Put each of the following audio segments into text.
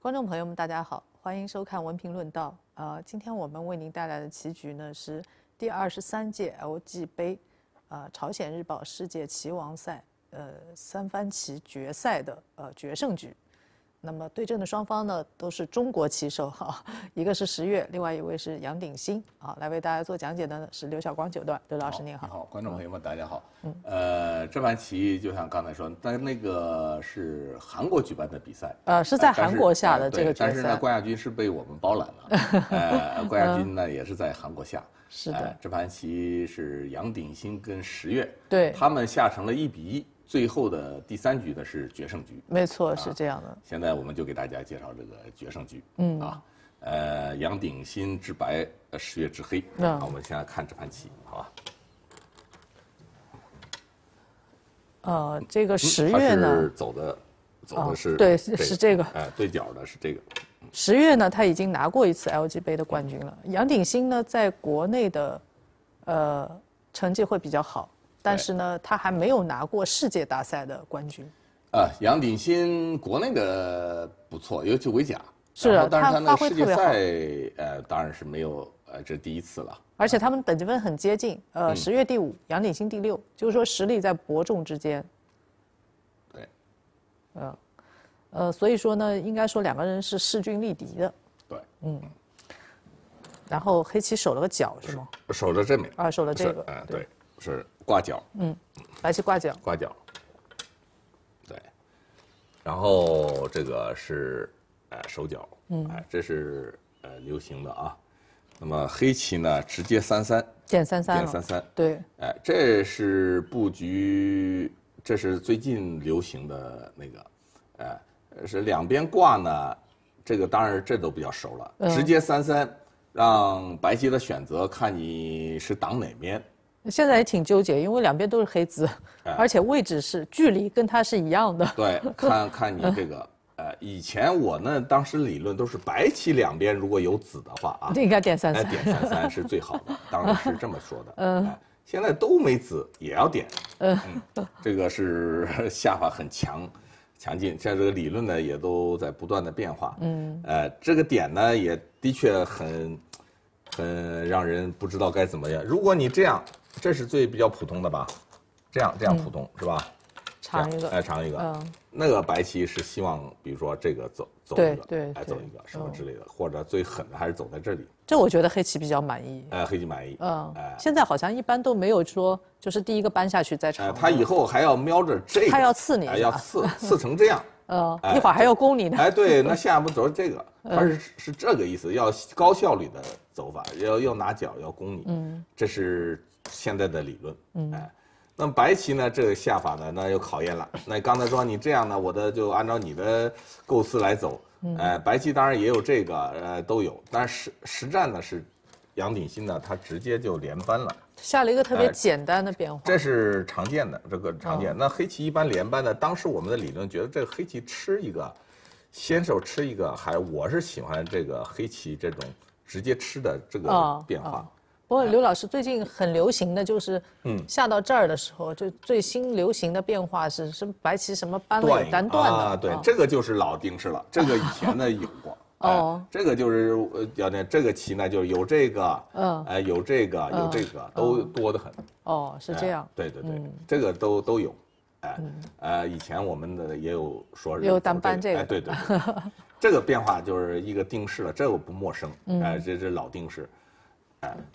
观众朋友们，大家好，欢迎收看《文评论道》。呃，今天我们为您带来的棋局呢是第二十三届 LG 杯，呃，朝鲜日报世界棋王赛，呃，三番棋决赛的呃决胜局。那么对阵的双方呢，都是中国棋手哈，一个是十月，另外一位是杨鼎新啊，来为大家做讲解的是刘晓光九段，刘老师您好。好，观众朋友们，大家好。嗯，呃，这盘棋就像刚才说，但那个是韩国举办的比赛。呃，是在韩国下的这个。对，但是呢，冠亚军是被我们包揽了。呃，冠亚军呢也是在韩国下。是的。这盘棋是杨鼎新跟十月。对。他们下成了一比一。最后的第三局呢是决胜局，没错，是这样的。现在我们就给大家介绍这个决胜局。嗯啊，呃，杨鼎新执白，呃，十月执黑。那我们先来看这盘棋，好吧？呃，这个十月呢，走的走的是对，是这个。哎，对角的是这个。十月呢，他已经拿过一次 LG 杯的冠军了。杨鼎新呢，在国内的呃成绩会比较好。但是呢，他还没有拿过世界大赛的冠军。杨鼎新国内的不错，尤其围甲。是啊，但是他那个世界赛，呃，当然是没有，呃，这第一次了。而且他们等级分很接近，呃，十月第五，杨鼎新第六，就是说实力在伯仲之间。对。嗯，呃，所以说呢，应该说两个人是势均力敌的。对。嗯。然后黑棋守了个角是吗？守了这面。啊，守了这个。啊，对。是挂角，嗯，白棋挂角，挂角，对，然后这个是呃手角，嗯，哎，这是呃流行的啊，那么黑棋呢直接三三点三三点三三，对，哎，这是布局，这是最近流行的那个，哎，是两边挂呢，这个当然这都比较熟了，直接三三让白棋的选择看你是挡哪边。现在也挺纠结，因为两边都是黑子，而且位置是距离跟它是一样的。对，看看你这个，呃，以前我呢，当时理论都是白棋两边如果有子的话啊，应该点三三，点三三是最好的，当然是这么说的。嗯，现在都没子也要点，嗯，这个是下法很强，强劲。现在这个理论呢也都在不断的变化。嗯，呃，这个点呢也的确很，很让人不知道该怎么样。如果你这样。这是最比较普通的吧，这样这样普通是吧？尝一个，哎，尝一个。嗯，那个白棋是希望，比如说这个走走一个，对对，来走一个什么之类的，或者最狠的还是走在这里。这我觉得黑棋比较满意。哎，黑棋满意。嗯，哎，现在好像一般都没有说，就是第一个搬下去再尝。哎，他以后还要瞄着这个，他要刺你，要刺刺成这样。嗯，一会儿还要攻你呢。哎，对，那下一步走这个，他是是这个意思，要高效率的走法，要要拿脚要攻你。嗯，这是。现在的理论，哎，那么白棋呢？这个下法呢，那又考验了。那刚才说你这样呢，我的就按照你的构思来走。哎，白棋当然也有这个，呃，都有。但是实战呢是，杨鼎新呢他直接就连扳了，下了一个特别简单的变化。这是常见的，这个常见。那黑棋一般连扳呢，当时我们的理论觉得这个黑棋吃一个，先手吃一个还。我是喜欢这个黑棋这种直接吃的这个变化。不过刘老师最近很流行的就是，下到这儿的时候，就最新流行的变化是什白棋什么扳了有单断的啊？对，这个就是老定式了。这个以前呢有过 哦，这个就是要练这个棋呢就有这个嗯，哎有这个有这个都多的很哦，是这样对对对，这个都都有，哎呃以前我们的也有说有单扳这个对对，这个变化就是一个定式了，这个不陌生哎，这这老定式。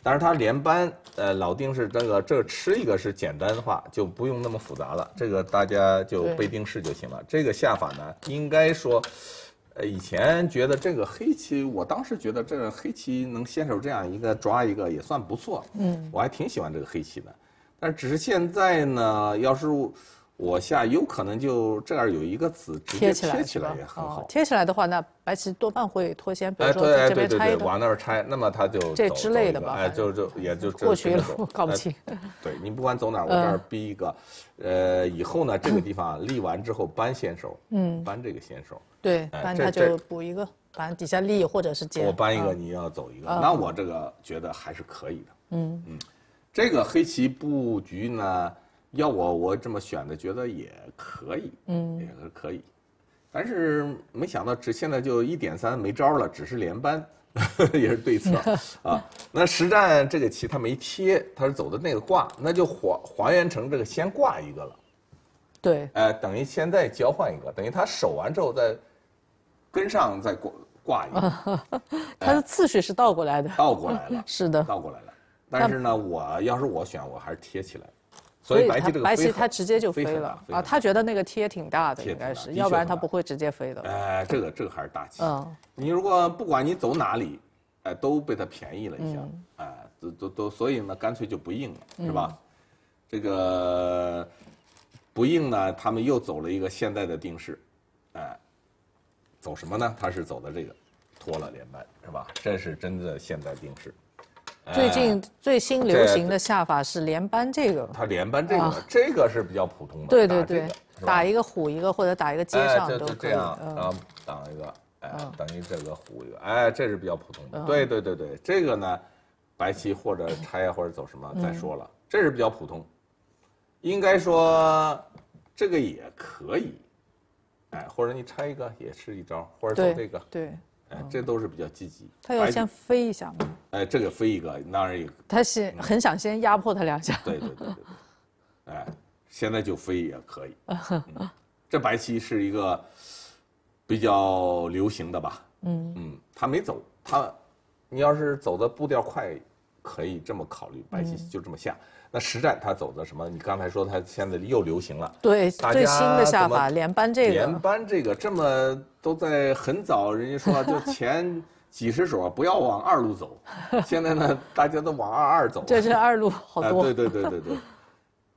但是它连扳，呃，老丁是这个，这吃一个是简单的话，就不用那么复杂了，这个大家就背定式就行了。这个下法呢，应该说，呃，以前觉得这个黑棋，我当时觉得这个黑棋能先手这样一个抓一个也算不错，嗯，我还挺喜欢这个黑棋的。但只是现在呢，要是。我下有可能就这儿有一个子，直接贴起来也很好。贴起来的话，那白棋多半会脱先，比如说这边拆哎对对对往那儿拆，那么他就这之类的吧。哎，就就也就。过或许搞不清。对你不管走哪，儿，我这儿逼一个。呃，以后呢，这个地方立完之后搬先手。嗯。搬这个先手。对。搬他就补一个，搬底下立或者是接。我搬一个，你要走一个，那我这个觉得还是可以的。嗯嗯，这个黑棋布局呢？要我我这么选的，觉得也可以，嗯，也是可以，但是没想到只现在就一点三没招了，只是连扳，也是对策 啊。那实战这个棋他没贴，他是走的那个挂，那就还还原成这个先挂一个了，对，哎，等于现在交换一个，等于他守完之后再跟上再挂挂一个，他的次序是倒过来的，倒过来了，是的，倒过来了。但是呢，我要是我选，我还是贴起来。所以白棋这个他直接就飞了啊！他觉得那个贴挺大的，应该是，要不然他不会直接飞的。哎，这个这个还是大棋。嗯，你如果不管你走哪里，哎，都被他便宜了一下，哎，都都都，所以呢，干脆就不应了，是吧？这个不应呢，他们又走了一个现代的定式，哎，走什么呢？他是走的这个拖了连扳，是吧？这是真的现代定式。最近最新流行的下法是连扳这个，他连扳这个，这个是比较普通的。对对对，打一个虎一个或者打一个街上都这样，然后挡一个，哎，等于这个虎一个，哎，这是比较普通的。对对对对，这个呢，白棋或者拆或者走什么再说了，这是比较普通，应该说这个也可以，哎，或者你拆一个也是一招，或者走这个对。这都是比较积极。他要先飞一下吗？哎，这个飞一个，那儿也。他是很想先压迫他两下。对对对对。哎，现在就飞也可以。这白棋是一个比较流行的吧？嗯嗯，他没走，他，你要是走的步调快，可以这么考虑，白棋就这么下。那实战他走的什么？你刚才说他现在又流行了，对最新的下法连扳这个连扳这个，这么都在很早人家说就 前几十手不要往二路走，现在呢大家都往二二走，这是二路好多，对对对对对，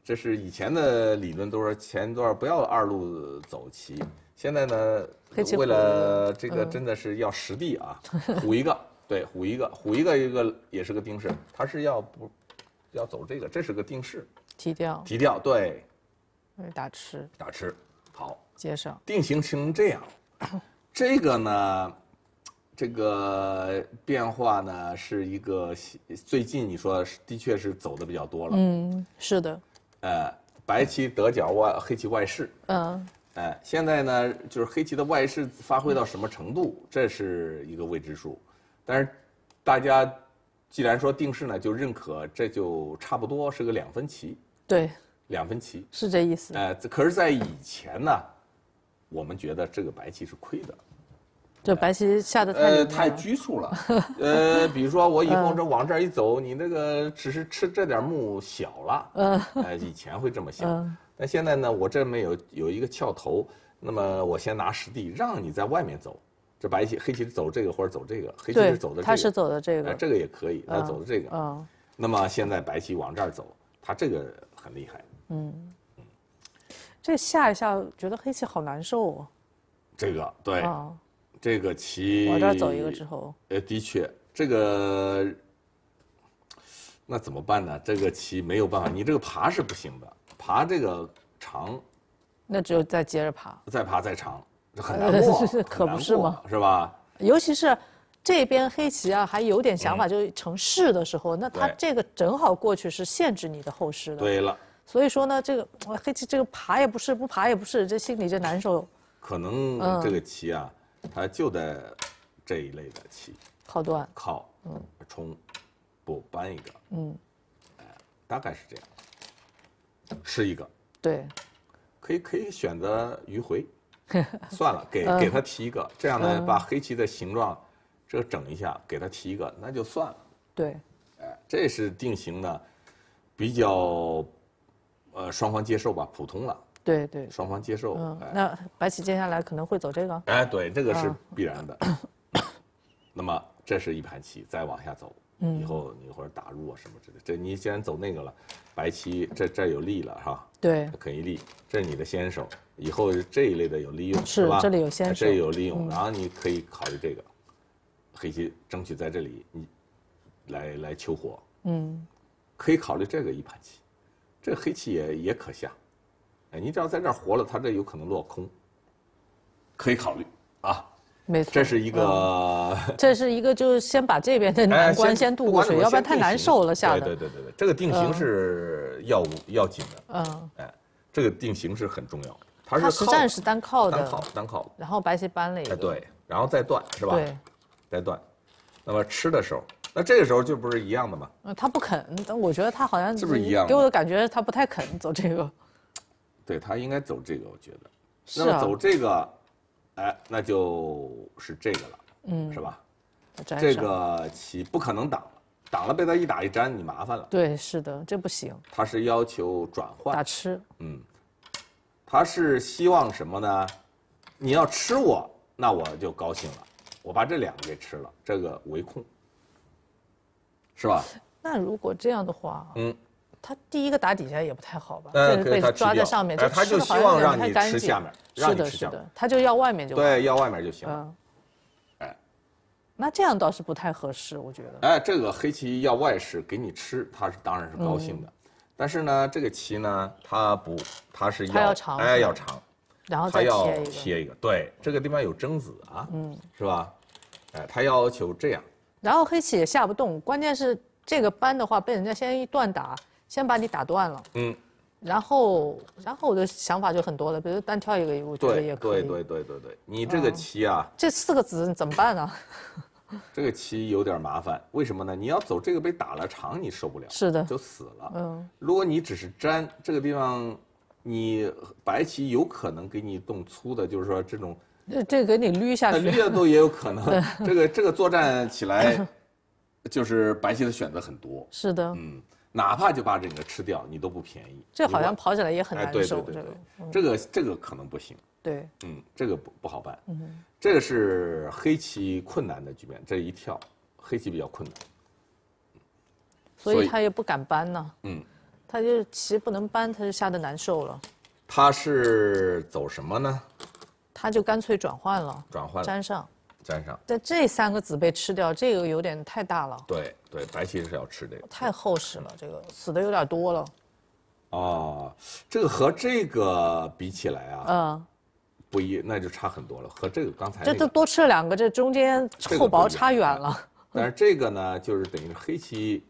这是以前的理论都说前段不要二路走棋，现在呢为了这个真的是要实地啊，虎一个对虎一个虎一个一个也是个定式，他是要不。要走这个，这是个定式，提掉，提掉，对，打吃，打吃，好，接上，定型成这样，这个呢，这个变化呢，是一个最近你说的确是走的比较多了，嗯，是的，呃，白棋得角外，黑棋外势，嗯，呃，现在呢，就是黑棋的外势发挥到什么程度，这是一个未知数，但是，大家。既然说定式呢，就认可，这就差不多是个两分棋。对，两分棋是这意思。呃，可是在以前呢，我们觉得这个白棋是亏的。这白棋下的太……呃，太拘束了。呃，比如说我以后这往这儿一走，你那个只是吃这点木小了。嗯。呃，以前会这么想，但现在呢，我这没有有一个翘头，那么我先拿实地，让你在外面走。这白棋、黑棋走这个或者走这个，黑棋是走的这个，他是走的这个，这个也可以，他走的这个。嗯。那么现在白棋往这儿走，他这个很厉害。嗯。这下一下觉得黑棋好难受啊。这个对。这个棋。往这儿走一个之后。呃，的确，这个那怎么办呢？这个棋没有办法，你这个爬是不行的，爬这个长。那只有再接着爬。再爬再长。很难 过，可不是吗？是吧？尤其是这边黑棋啊，还有点想法，就成势的时候，那他这个正好过去是限制你的后势了。对了，所以说呢，这个黑棋这个爬也不是，不爬也不是，这心里就难受。可能这个棋啊，它就得这一类的棋。好断，靠，冲，不搬一个。嗯。哎，大概是这样。吃一个。对。可以可以选择迂回。算了，给给他提一个，这样呢，把黑棋的形状，这整一下，给他提一个，那就算了。对，哎，这是定型的，比较，呃，双方接受吧，普通了。对对，双方接受。嗯，那白棋接下来可能会走这个？哎，对，这个是必然的。那么，这是一盘棋，再往下走。以后你或者打入啊什么之类，这你既然走那个了，白棋这这有利了哈，吧？对，可以立，这是你的先手。以后这一类的有利用是吧？这里有先手，这有利用，然后你可以考虑这个，黑棋争取在这里你来来求活。嗯，可以考虑这个一盘棋，这黑棋也也可下。哎，你只要在这儿活了，他这有可能落空。可以考虑啊。没错，这是一个，这是一个，就是先把这边的难关先渡过水，要不然太难受了。下来，对对对对，这个定型是要要紧的。嗯，哎，这个定型是很重要，它是实战是单靠的，单靠单靠。然后白棋扳了一个，对，然后再断是吧？对，再断。那么吃的时候，那这个时候就不是一样的嘛？嗯，他不肯，但我觉得他好像是不是一样？给我的感觉他不太肯走这个。对他应该走这个，我觉得。是啊。那么走这个。哎，那就是这个了，嗯，是吧？这个棋不可能挡了，挡了被他一打一粘，你麻烦了。对，是的，这不行。他是要求转换打吃，嗯，他是希望什么呢？你要吃我，那我就高兴了，我把这两个给吃了，这个为控，是吧？那如果这样的话，嗯。他第一个打底下也不太好吧？嗯，抓在上面，他就希望让你吃下面，是的，是的，他就要外面就对，要外面就行。嗯，哎，那这样倒是不太合适，我觉得。哎，这个黑棋要外食给你吃，他是当然是高兴的。但是呢，这个棋呢，他不，他是要哎要长，然后再贴一个。对，这个地方有争子啊，嗯，是吧？哎，他要求这样。然后黑棋也下不动，关键是这个扳的话被人家先一断打。先把你打断了，嗯，然后然后我的想法就很多了，比如单挑一个，我觉得也可以。对对对对对你这个棋啊，这四个子怎么办呢？这个棋有点麻烦，为什么呢？你要走这个被打了长，你受不了，是的，就死了。嗯，如果你只是粘这个地方，你白棋有可能给你动粗的，就是说这种，这这给你捋下去，捋的都也有可能。这个这个作战起来，就是白棋的选择很多。是的，嗯。哪怕就把整个吃掉，你都不便宜。这好像跑起来也很难受。这个，这个，这个可能不行。对，嗯，这个不不好办。嗯，这个是黑棋困难的局面。这一跳，黑棋比较困难，所以他也不敢搬呢。嗯，他就棋不能搬，他就下的难受了。他是走什么呢？他就干脆转换了，转换粘上。粘上，但这三个子被吃掉，这个有点太大了。对对，白棋是要吃这个。太厚实了，这个死的有点多了。哦，这个和这个比起来啊，嗯，不一，那就差很多了。和这个刚才这都多吃了两个，这中间厚薄差远了。但是这个呢，就是等于黑棋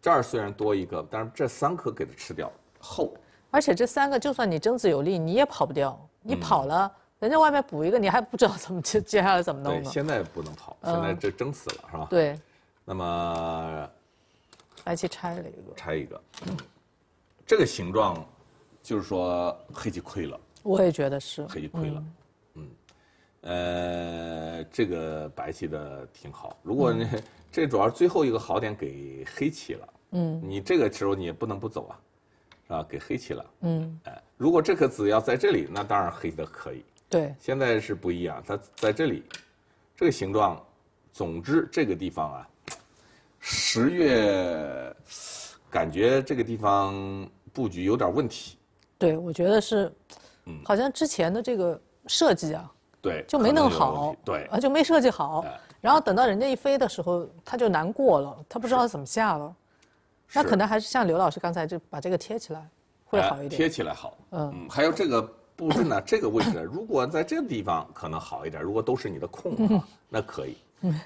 这儿虽然多一个，但是这三颗给它吃掉，厚。而且这三个，就算你争子有利，你也跑不掉。你跑了。人家外面补一个，你还不知道怎么接接下来怎么弄吗？对，现在不能跑，现在这争死了是吧？对。那么，白棋拆了一个。拆一个，这个形状，就是说黑棋亏了。我也觉得是。黑棋亏了，嗯，呃，这个白棋的挺好。如果这主要是最后一个好点给黑棋了，嗯，你这个时候你也不能不走啊，是吧？给黑棋了，嗯，哎，如果这颗子要在这里，那当然黑的可以。对，现在是不一样，它在这里，这个形状，总之这个地方啊，十月感觉这个地方布局有点问题。对，我觉得是，嗯，好像之前的这个设计啊，对，就没弄好，对，啊就没设计好，然后等到人家一飞的时候，他就难过了，他不知道怎么下了，那可能还是像刘老师刚才就把这个贴起来，会好一点，贴起来好，嗯，还有这个。布置呢？这个位置，如果在这个地方可能好一点。如果都是你的空啊，那可以。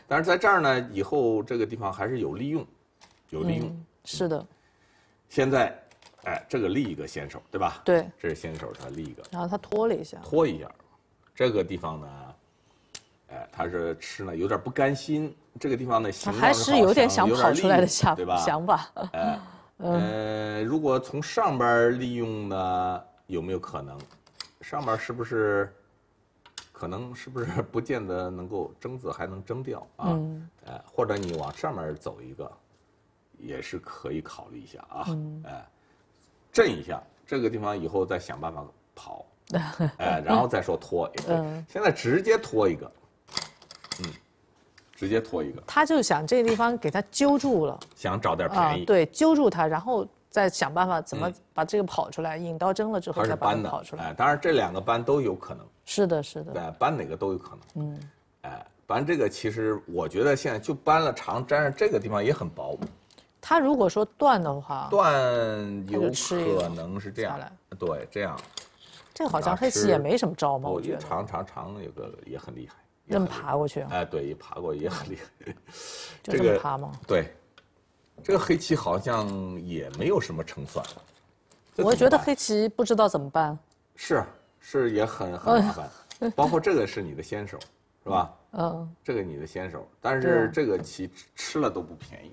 但是在这儿呢，以后这个地方还是有利用，有利用。是的。现在，哎，这个立一个先手，对吧？对。这是先手，他立一个。然后他拖了一下。拖一下，这个地方呢，哎，他是吃呢，有点不甘心。这个地方呢，还是有点想跑出来的想法，对吧？想法。哎，呃，如果从上边利用呢，有没有可能？上面是不是可能是不是 不见得能够蒸子还能蒸掉啊？呃，或者你往上面走一个，也是可以考虑一下啊。哎，震一下这个地方，以后再想办法跑，哎，然后再说拖。嗯，现在直接拖一个，嗯，直接拖一个。他就想这个地方给他揪住了，想找点便宜。对，揪住他，然后。再想办法怎么把这个跑出来，引到针了之后再把它跑出来。哎，当然这两个搬都有可能。是的，是的。对，搬哪个都有可能。嗯，哎，搬这个其实我觉得现在就搬了长粘上这个地方也很薄。他如果说断的话，断有可能是这样。对，这样。这好像黑棋也没什么招嘛，我觉得。长长长有个也很厉害。这么爬过去？哎，对，爬过也很厉害。就这么爬吗？对。这个黑棋好像也没有什么成算，我觉得黑棋不知道怎么办。是，是也很很麻烦。包括这个是你的先手，是吧？嗯。这个你的先手，但是这个棋吃了都不便宜。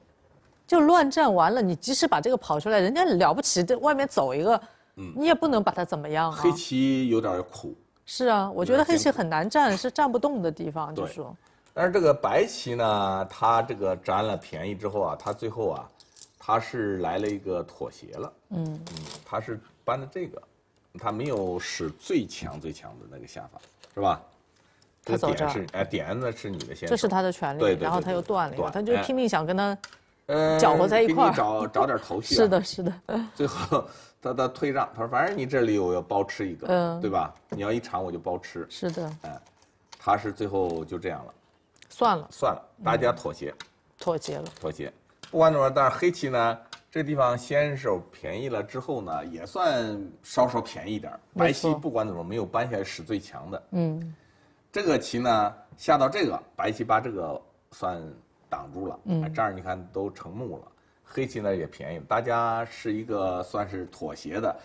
就乱战完了，你即使把这个跑出来，人家了不起，这外面走一个，嗯，你也不能把它怎么样啊。黑棋有点苦。是啊，我觉得黑棋很难站，是站不动的地方，就说。但是这个白棋呢，他这个占了便宜之后啊，他最后啊，他是来了一个妥协了。嗯嗯，他是搬的这个，他没有使最强最强的那个下法，是吧？他走这。哎，点呢是你的先。这是他的权利。对对。然后他又断了。他就拼命想跟他，呃，搅和在一块儿。找找点头绪。是的，是的。最后，他他退让，他说反正你这里我要包吃一个，嗯，对吧？你要一尝我就包吃。是的。哎，他是最后就这样了。算了算了，大家妥协，妥协了，妥协。不管怎么，但是黑棋呢，这地方先手便宜了之后呢，也算稍稍便宜点。白棋不管怎么，没有搬下来使最强的。嗯，这个棋呢下到这个，白棋把这个算挡住了。嗯，这儿你看都成木了，黑棋呢也便宜。大家是一个算是妥协的。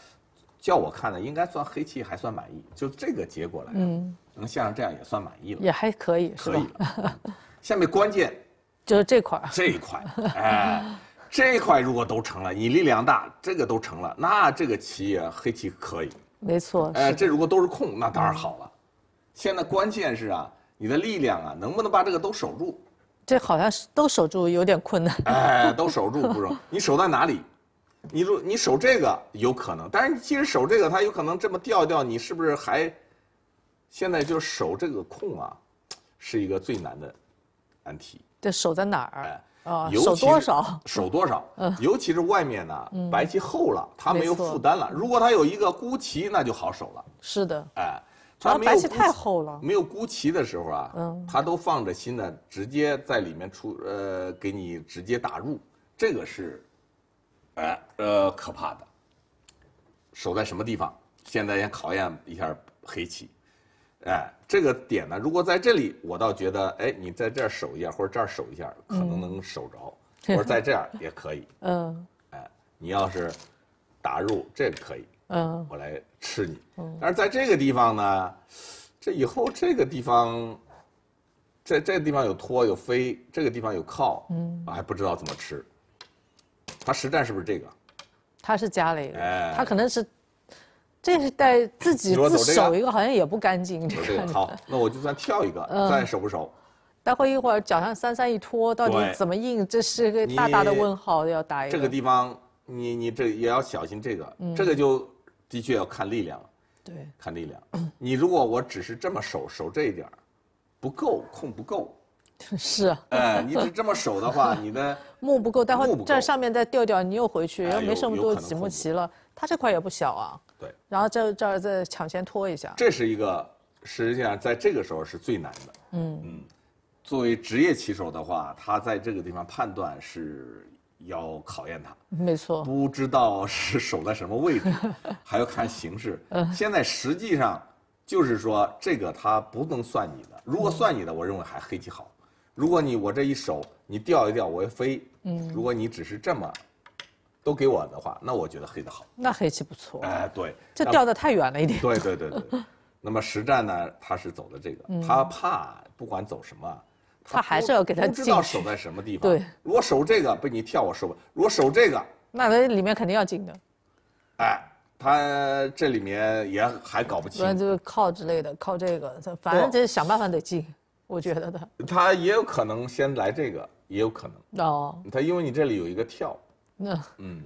叫我看呢，应该算黑棋还算满意，就这个结果来，能下成这样也算满意了。也还可以，可以了。下面关键 就是这块，这一块，哎，这一块如果都成了，你力量大，这个都成了，那这个棋黑棋可以。没错，哎，这如果都是空，那当然好了。现在关键是啊，你的力量啊，能不能把这个都守住？这好像是都守住有点困难。哎，都守住不易，你守在哪里？你说你守这个有可能，但是你即使守这个，它有可能这么掉掉，你是不是还现在就守这个空啊？是一个最难的难题。这守在哪儿？啊，守多少？守多少？嗯，尤其是外面呢，白棋厚了，它没有负担了。如果它有一个孤棋，那就好守了。是的。哎，它没有孤棋的时候啊，嗯，它都放着心呢，直接在里面出，呃，给你直接打入。这个是。哎，呃，可怕的，守在什么地方？现在先考验一下黑棋。哎，这个点呢，如果在这里，我倒觉得，哎，你在这儿守一下，或者这儿守一下，可能能守着，或者在这儿 也可以。嗯，哎，你要是打入，这个可以。嗯，我来吃你。嗯，但是在这个地方呢，这以后这个地方，这这地方有托有飞，这个地方有靠，嗯，我还不知道怎么吃。他实战是不是这个？他是加了一个，他可能是，这是带自己自守一个，好像也不干净。好，那我就算跳一个，再守不守？待会一会儿脚上三三一拖，到底怎么硬？这是个大大的问号，要答一个。这个地方，你你这也要小心这个，这个就的确要看力量了。对，看力量。你如果我只是这么守守这一点儿，不够，控不够。是，啊。哎，你这么守的话，你的目不够，待会这上面再掉掉，你又回去，又没这么多几目齐了。他这块也不小啊，对，然后这这再抢先拖一下，这是一个实际上在这个时候是最难的。嗯嗯，作为职业棋手的话，他在这个地方判断是要考验他，没错，不知道是守在什么位置，还要看形势。现在实际上就是说，这个他不能算你的，如果算你的，我认为还黑棋好。如果你我这一守，你掉一掉，我一飞，嗯，如果你只是这么，都给我的话，那我觉得黑的好。那黑棋不错。哎，对。这掉的太远了一点。对对对对。那么实战呢？他是走的这个，他怕不管走什么，他还是要给他不知道守在什么地方。对。如果守这个，被你跳，我守不；如果守这个，那他里面肯定要进的。哎，他这里面也还搞不清。就是靠之类的，靠这个，反正就是想办法得进。我觉得的。他也有可能先来这个，也有可能。哦。他因为你这里有一个跳。那。嗯。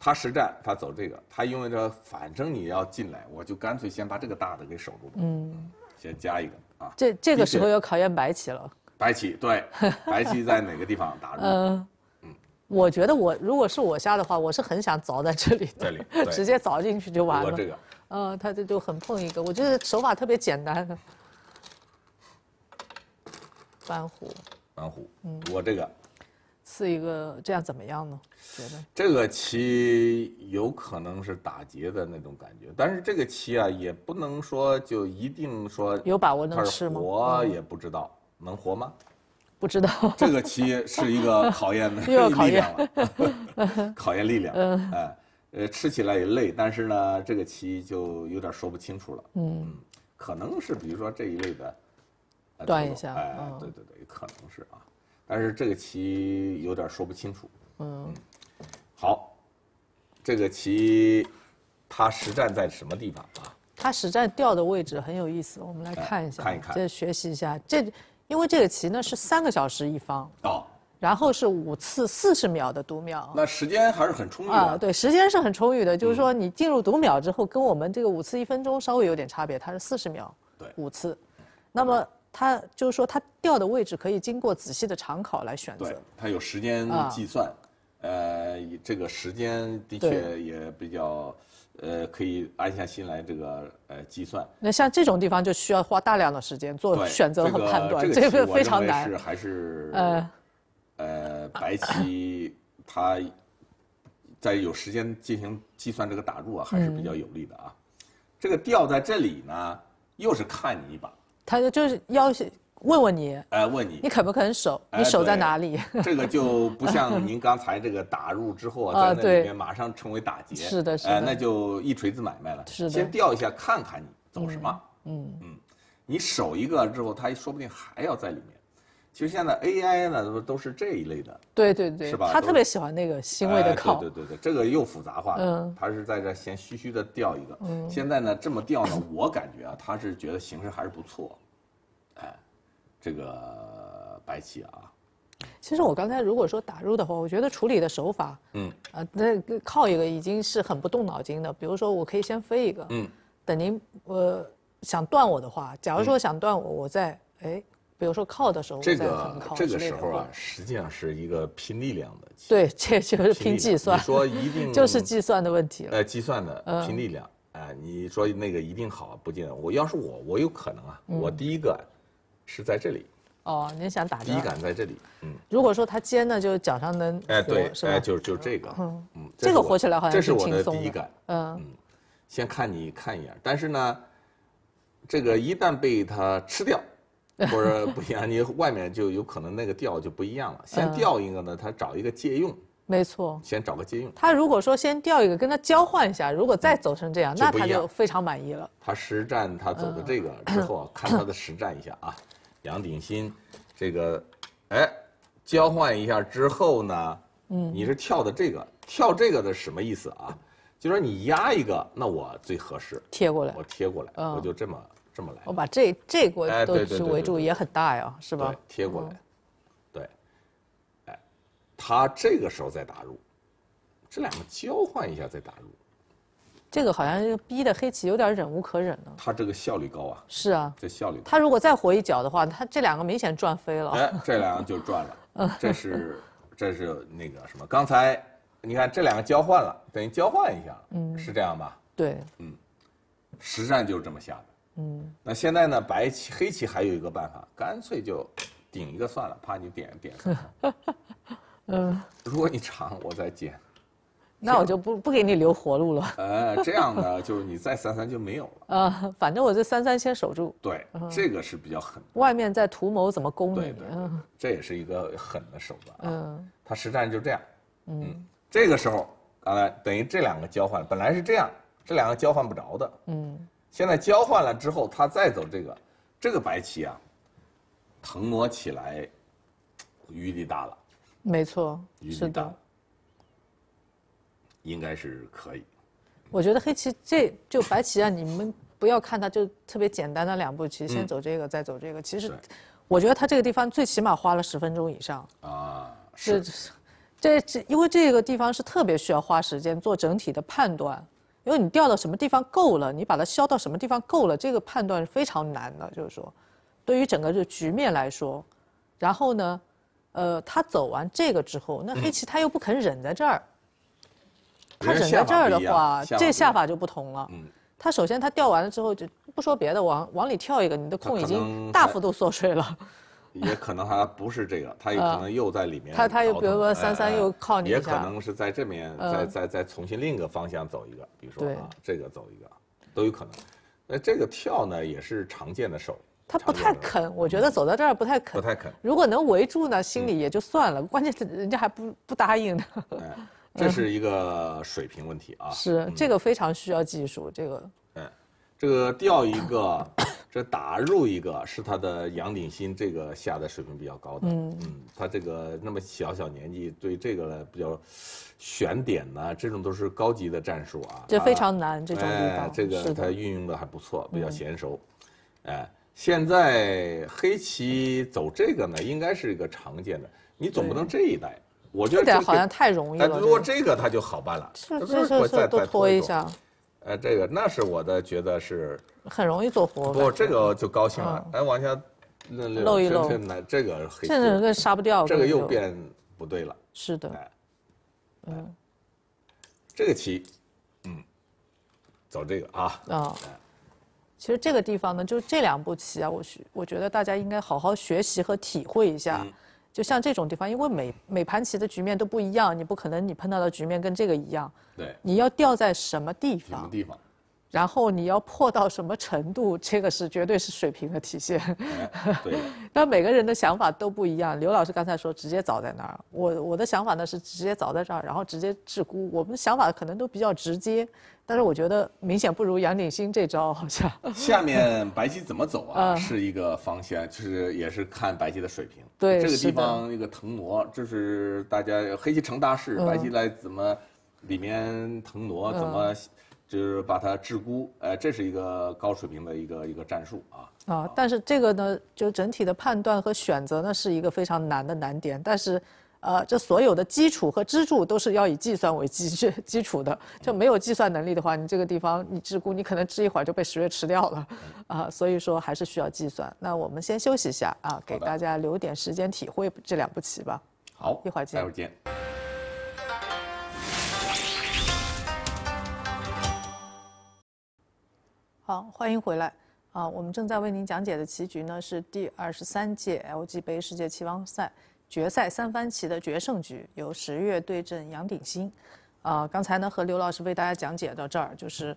他实战他走这个，他因为他反正你要进来，我就干脆先把这个大的给守住。嗯。先加一个啊。这这个时候要考验白棋了。白棋对。白棋在哪个地方打入？嗯。嗯。我觉得我如果是我下的话，我是很想凿在这里。这里。直接凿进去就完了。我这个。嗯，他这就很碰一个，我觉得手法特别简单。斑虎，斑虎，嗯，我这个是一个这样怎么样呢？觉得这个棋有可能是打劫的那种感觉，但是这个棋啊，也不能说就一定说有把握能吃吗？我也不知道能活吗？不知道。这个棋是一个考验的，考验了，考验力量。哎，呃，吃起来也累，但是呢，这个棋就有点说不清楚了。嗯，可能是比如说这一类的。断一下，哎，对对对，可能是啊，但是这个棋有点说不清楚。嗯，好，这个棋，它实战在什么地方啊？它实战掉的位置很有意思，我们来看一下，看一看，这学习一下。这，因为这个棋呢是三个小时一方哦，然后是五次四十秒的读秒，那时间还是很充裕啊。对，时间是很充裕的，就是说你进入读秒之后，跟我们这个五次一分钟稍微有点差别，它是四十秒，对，五次，那么。他就是说，他掉的位置可以经过仔细的长考来选择。对，他有时间计算，呃，这个时间的确也比较，呃，可以安下心来这个呃计算。那像这种地方就需要花大量的时间做选择和判断，这个非常难。是还是呃，呃，白棋他在有时间进行计算这个打入啊，还是比较有利的啊。这个掉在这里呢，又是看你一把。他就是要问问你，哎，问你，你肯不肯守？你守在哪里？这个就不像您刚才这个打入之后啊，在里面马上成为打劫，是的，是的，那就一锤子买卖了。是的，先调一下看看你走什么，嗯嗯，你守一个之后，他说不定还要在里面。其实现在 AI 呢，都都是这一类的，对对对，是吧？他特别喜欢那个欣味的靠，对对对，这个又复杂化，嗯，他是在这先虚虚的掉一个，嗯，现在呢这么掉呢，我感觉啊，他是觉得形势还是不错，哎，这个白棋啊，其实我刚才如果说打入的话，我觉得处理的手法，嗯，啊，那靠一个已经是很不动脑筋的，比如说我可以先飞一个，嗯，等您呃想断我的话，假如说想断我，我再哎。比如说靠的时候，这个这个时候啊，实际上是一个拼力量的。对，这就是拼计算。你说一定 就是计算的问题。哎，计算的拼力量。哎，你说那个一定好，不一定。我要是我，我有可能啊，我第一个是在这里。哦，你想打第一杆在这里。嗯。如果说他尖呢，就脚上能。哎对，哎就就这个。嗯这个活起来好像是轻松。这是我的底感。嗯嗯。先看你看一眼，但是呢，这个一旦被他吃掉。或者不一样，你外面就有可能那个调就不一样了。先调一个呢，他找一个借用。没错。先找个借用。他如果说先调一个，跟他交换一下，如果再走成这样，那他就非常满意了。他实战他走的这个之后，看他的实战一下啊，杨鼎新，这个，哎，交换一下之后呢，嗯，你是跳的这个，跳这个的什么意思啊？就说你压一个，那我最合适。贴过来。我贴过来，我就这么。这么来，我把这这锅都去围住也很大呀，是吧？贴过来，对，哎，他这个时候再打入，这两个交换一下再打入，这个好像逼的黑棋有点忍无可忍了。他这个效率高啊。是啊，这效率。他如果再活一脚的话，他这两个明显转飞了。哎，这两个就转了，这是这是那个什么？刚才你看这两个交换了，等于交换一下，嗯，是这样吧？对，嗯，实战就是这么下的。嗯，那现在呢？白棋、黑棋还有一个办法，干脆就顶一个算了，怕你点点。嗯，如果你长，我再减。那我就不不给你留活路了。呃，这样呢，就是你再三三就没有了。呃，反正我这三三先守住。对，这个是比较狠。外面在图谋怎么攻你？对对，这也是一个狠的手段啊。嗯，他实战就这样。嗯，这个时候，刚才等于这两个交换，本来是这样，这两个交换不着的。嗯。现在交换了之后，他再走这个，这个白棋啊，腾挪起来余地大了。没错，余地大，应该是可以。我觉得黑棋这就白棋啊，你们不要看它就特别简单的两步，棋，先走这个，再走这个，其实我觉得它这个地方最起码花了十分钟以上啊。是，这这因为这个地方是特别需要花时间做整体的判断。因为你掉到什么地方够了，你把它消到什么地方够了，这个判断是非常难的。就是说，对于整个这局面来说，然后呢，呃，他走完这个之后，那黑棋他又不肯忍在这儿，他忍在这儿的话，这下法就不同了。他首先他掉完了之后就不说别的，往往里跳一个，你的空已经大幅度缩水了。也可能还不是这个，他有可能又在里面。他他又比如说三三又靠你也可能是在这面，再再再重新另一个方向走一个，比如说啊，这个走一个，都有可能。那这个跳呢，也是常见的手。他不太肯，我觉得走到这儿不太肯。不太肯。如果能围住呢，心里也就算了。关键是人家还不不答应呢。这是一个水平问题啊。是这个非常需要技术，这个。嗯，这个掉一个。这打入一个是他的杨鼎新，这个下的水平比较高的。嗯嗯，他这个那么小小年纪，对这个比较选点呢，这种都是高级的战术啊。这非常难，这种地方。哎，这个他运用的还不错，比较娴熟。哎，现在黑棋走这个呢，应该是一个常见的。你总不能这一代，我觉得这好像太容易了。如果这个他就好办了，是是是？再再拖一下。哎，这个那是我的，觉得是很容易做活。不，这个就高兴了。哎，往下露一露。这个黑。个这个杀不掉。这个又变不对了。是的。哎，嗯，这个棋，嗯，走这个啊。啊。其实这个地方呢，就这两步棋啊，我学，我觉得大家应该好好学习和体会一下。就像这种地方，因为每每盘棋的局面都不一样，你不可能你碰到的局面跟这个一样。对，你要掉在什么地方？然后你要破到什么程度，这个是绝对是水平的体现。对。那每个人的想法都不一样。刘老师刚才说直接凿在那儿，我我的想法呢是直接凿在这儿，然后直接制孤。我们想法可能都比较直接，但是我觉得明显不如杨鼎新这招好像。下面白棋怎么走啊？是一个防线，就是也是看白棋的水平。对，这个地方一个腾挪，就是大家黑棋成大事，白棋来怎么里面腾挪怎么。就是把它置孤，哎，这是一个高水平的一个一个战术啊。啊，但是这个呢，就整体的判断和选择呢，是一个非常难的难点。但是，呃，这所有的基础和支柱都是要以计算为基 基础的。就没有计算能力的话，你这个地方你置孤，你可能置一会儿就被十月吃掉了，啊，所以说还是需要计算。那我们先休息一下啊，给大家留点时间体会这两步棋吧。好，一会儿见。儿见。好，欢迎回来啊！我们正在为您讲解的棋局呢，是第二十三届 LG 杯世界棋王赛决赛三番棋的决胜局，由十月对阵杨鼎新。啊，刚才呢和刘老师为大家讲解到这儿，就是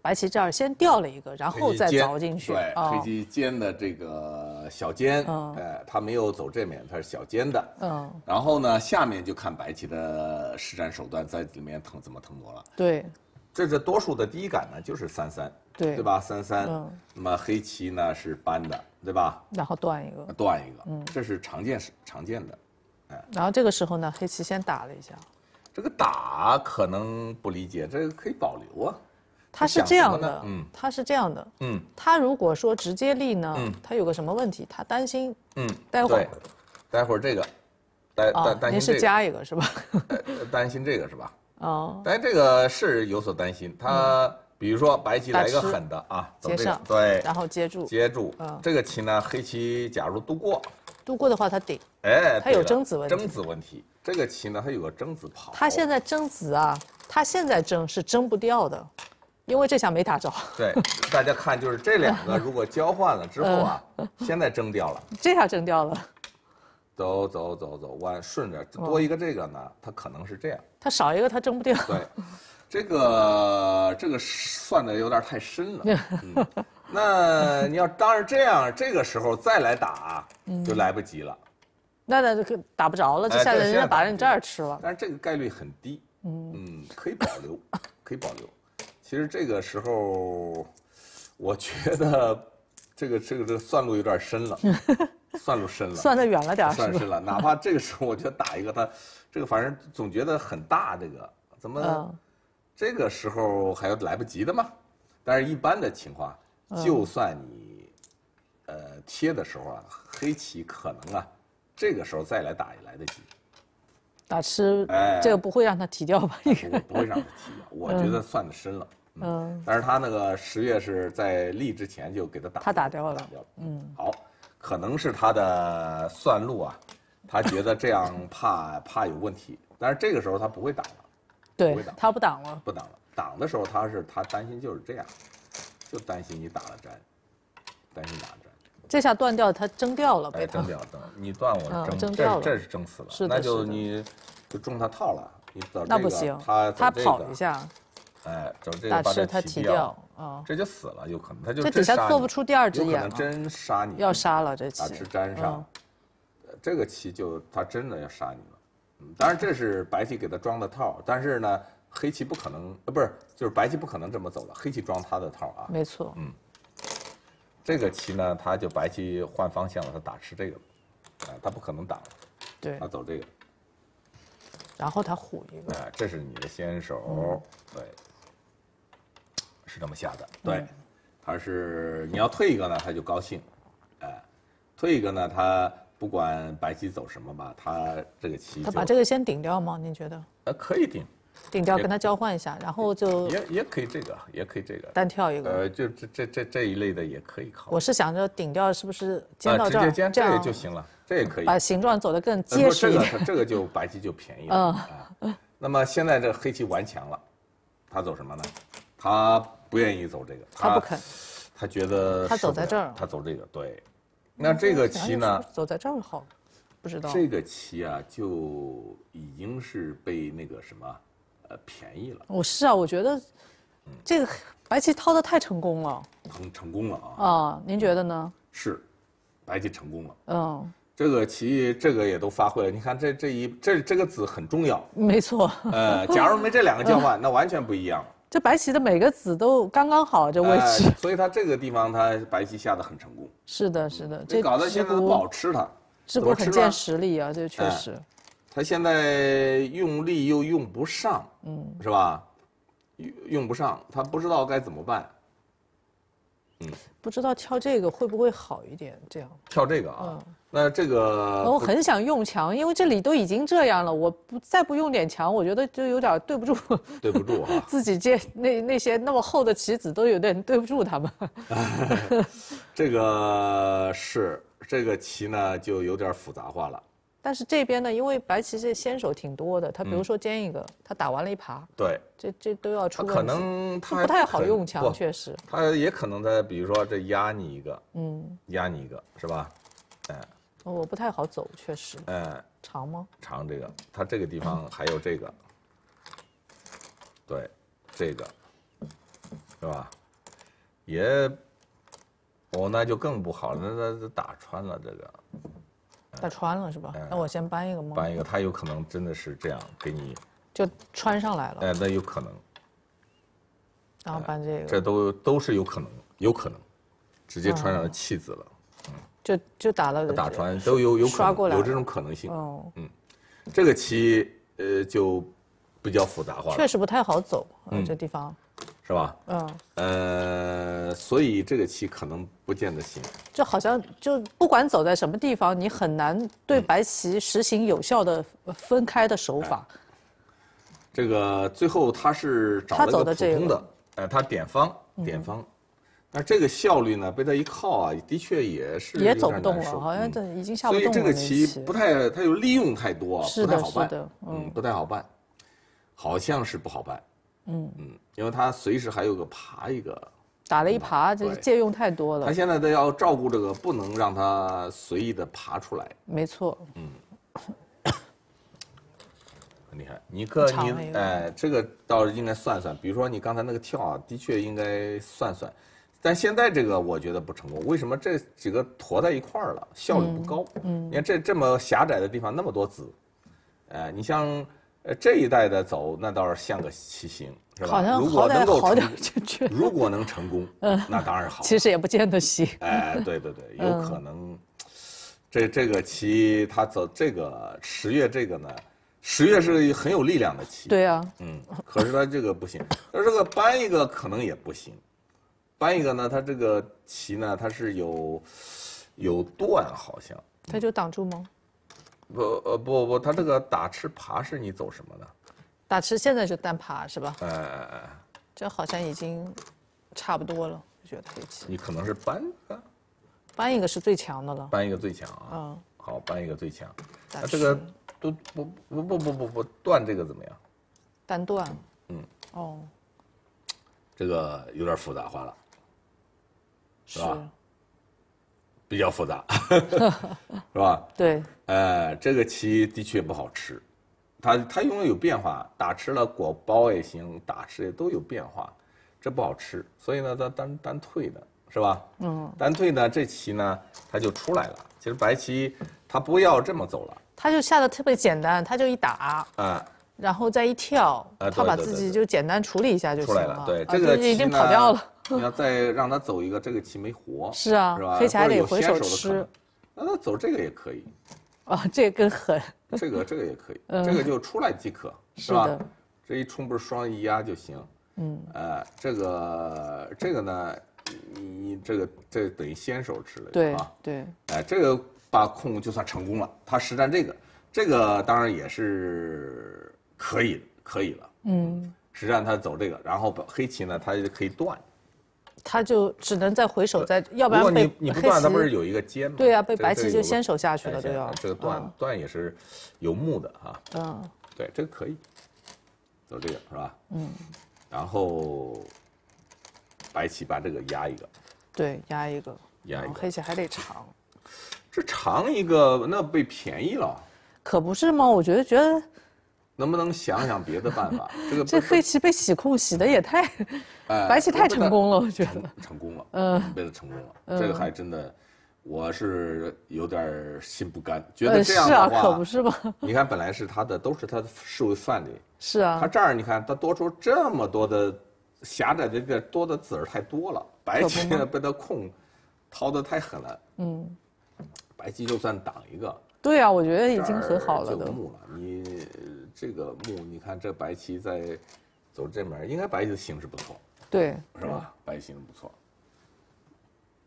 白棋这儿先掉了一个，然后再凿进去，对，飞机尖的这个小尖，哎，他没有走这面，他是小尖的。嗯，然后呢，下面就看白棋的实战手段在里面腾怎么腾挪了。对，这这多数的第一感呢就是三三。对对吧？三三，那么黑棋呢是扳的，对吧？然后断一个，断一个，嗯，这是常见是常见的，哎。然后这个时候呢，黑棋先打了一下，这个打可能不理解，这个可以保留啊。他是这样的，嗯，他是这样的，嗯，他如果说直接立呢，他有个什么问题？他担心，嗯，待会儿，待会儿这个，担担担心您是加一个是吧？担心这个是吧？哦，但这个是有所担心，他。比如说白棋来一个狠的啊，对，然后接住，接住。嗯，这个棋呢，黑棋假如度过，度过的话他顶，哎，他有争子问题。争子问题，这个棋呢，他有个争子跑。他现在争子啊，他现在争是争不掉的，因为这下没打着。对，大家看，就是这两个 如果交换了之后啊，现在争掉了。这下争掉了。走走走走，弯，顺着多一个这个呢，它可能是这样。它少一个，它争不掉。对。这个这个算的有点太深了，那你要当然这样，这个时候再来打就来不及了，那那就个打不着了，就下来人家把人你这儿吃了。但是这个概率很低，嗯可以保留，可以保留。其实这个时候，我觉得这个这个这个算路有点深了，算路深了，算的远了点，算深了。哪怕这个时候，我觉得打一个他，这个反正总觉得很大，这个怎么？这个时候还有来不及的吗？但是一般的情况，就算你，呃，贴的时候啊，黑棋可能啊，这个时候再来打也来得及。打吃，这个不会让他提掉吧？应该不会让他提掉，我觉得算的深了。嗯，但是他那个十月是在立之前就给他打，他打掉了。嗯，好，可能是他的算路啊，他觉得这样怕怕有问题，但是这个时候他不会打了。对，他不挡了，不挡了。挡的时候他是他担心就是这样，就担心你打了粘，担心打了粘。这下断掉，他蒸掉了，被他争掉了。你断我争，这这是蒸死了，那就你就中他套了。你走这个，他他跑一下，哎，走这个把他提掉，这就死了，有可能他就这底下做不出第二只眼，了，真杀你，要杀了这棋，把这粘上，这个棋就他真的要杀你。当然，这是白棋给他装的套，但是呢，黑棋不可能，呃，不是，就是白棋不可能这么走了。黑棋装他的套啊，没错，嗯，这个棋呢，他就白棋换方向了，他打吃这个了，哎，他不可能打，对，他走这个，然后他虎一个，哎，这是你的先手，对，是这么下的，对，他是你要退一个呢，他就高兴，哎，退一个呢，他。不管白棋走什么吧，他这个棋他把这个先顶掉吗？您觉得？呃，可以顶，顶掉跟他交换一下，然后就也也可以这个，也可以这个单跳一个。呃，就这这这这一类的也可以考。我是想着顶掉是不是尖到这儿这样就行了？这也可以把形状走得更结实一点。这个这个就白棋就便宜了。嗯。那么现在这黑棋顽强了，他走什么呢？他不愿意走这个，他不肯，他觉得他走在这儿，他走这个对。那这个棋呢？走在这儿好，不知道这个棋啊，就已经是被那个什么，呃，便宜了。我是啊，我觉得这个白棋掏的太成功了，很成功了啊！啊，您觉得呢？是，白棋成功了。嗯，这个棋这个也都发挥了。你看这这一这这个子很重要。没错。呃，假如没这两个交换，那完全不一样。这白棋的每个子都刚刚好，这位置。所以他这个地方，他白棋下的很成功。是的，是的，这搞得在都不好吃它，是不是很见实力啊？这确实。他现在用力又用不上，嗯，是吧？用用不上，他不知道该怎么办。嗯，不知道跳这个会不会好一点？这样跳这个啊。那这个，我很想用墙，因为这里都已经这样了，我不再不用点墙，我觉得就有点对不住，对不住啊，自己这那那些那么厚的棋子都有点对不住他们。这个是这个棋呢，就有点复杂化了。但是这边呢，因为白棋这先手挺多的，他比如说尖一个，他打完了一耙，对，这这都要出问题，他不太好用墙，确实。他也可能他比如说这压你一个，嗯，压你一个是吧，哎。我不太好走，确实。哎，长吗？长，这个，它这个地方还有这个，对，这个，是吧？也，哦，那就更不好了，那那打穿了这个。打穿了是吧？那我先搬一个吗？搬一个，他有可能真的是这样给你。就穿上来了。哎，那有可能。然后搬这个。这都都是有可能，有可能，直接穿上了气子了。就就打了打穿，都有有可能有这种可能性。哦，嗯，这个棋，呃，就比较复杂化了。确实不太好走，嗯，这地方，是吧？嗯，呃，所以这个棋可能不见得行。就好像就不管走在什么地方，你很难对白棋实行有效的分开的手法。这个最后他是找了个普通的，哎，他点方，点方。那这个效率呢？被他一靠啊，的确也是也走不动了，好像这已经下不动了。所以这个棋不太，他有利用太多，不太好办。嗯，不太好办，好像是不好办。嗯嗯，因为他随时还有个爬一个，打了一爬就是借用太多了。他现在都要照顾这个，不能让他随意的爬出来。没错。嗯，很厉害，尼克，你哎，这个倒是应该算算，比如说你刚才那个跳啊，的确应该算算。但现在这个我觉得不成功，为什么这几个坨在一块儿了，效率不高。嗯，你看这这么狭窄的地方那么多子，呃，你像呃这一代的走，那倒是像个棋形，是吧？好像能够，好点去。如果能成功，嗯，那当然好。其实也不见得行。哎，对对对，有可能，这这个棋他走这个十月这个呢，十月是很有力量的棋。对呀。嗯，可是他这个不行，他这个搬一个可能也不行。搬一个呢，它这个棋呢，它是有有断好像，它就挡住吗？不呃不不不，它这个打吃爬是你走什么的？打吃现在就单爬是吧？哎哎哎，这好像已经差不多了，我觉得这棋。你可能是搬啊？搬一个是最强的了。搬一个最强啊！好，搬一个最强，这个都不不不不不不断这个怎么样？单断。嗯。哦。这个有点复杂化了。是吧？比较复杂，是吧？对。呃，这个棋的确不好吃，它它因为有变化，打吃了果包也行，打吃也都有变化，这不好吃。所以呢，它单单退的是吧？嗯。单退呢，这棋呢，它就出来了。其实白棋它不要这么走了，他就下的特别简单，他就一打啊，然后再一跳，他把自己就简单处理一下就行了。出来了，对，这个已经跑掉了。你要再让他走一个，这个棋没活，是啊，是吧？黑棋还得回手吃，那他走这个也可以，啊，这个更狠，这个这个也可以，这个就出来即可，是吧？这一冲不是双一压就行？嗯，呃，这个这个呢，你这个这等于先手吃嘞，对啊，对，哎，这个把控就算成功了。他实战这个，这个当然也是可以可以的，嗯，实战他走这个，然后把黑棋呢，他可以断。他就只能再回首再，要不然被黑棋。对呀，被白棋就先手下去了，对吧？这个断断也是有目的哈。嗯。对，这个可以走这个是吧？嗯。然后白棋把这个压一个。对，压一个。压一个。黑棋还得长。这长一个，那被便宜了。可不是吗？我觉得觉得。能不能想想别的办法？这个这黑棋被洗控洗的也太，白棋太成功了，我觉得成功了，嗯，为了成功了，这个还真的，我是有点心不甘，觉得这样的话，是啊，可不是吗？你看本来是他的，都是他的视为范例，是啊，他这儿你看他多出这么多的狭窄的这个多的子儿太多了，白棋被他控，掏的太狠了，嗯，白棋就算挡一个，对啊，我觉得已经很好了就你。这个目你看，这白棋在走这面，应该白棋的形势不错，对，是吧？白棋形势不错，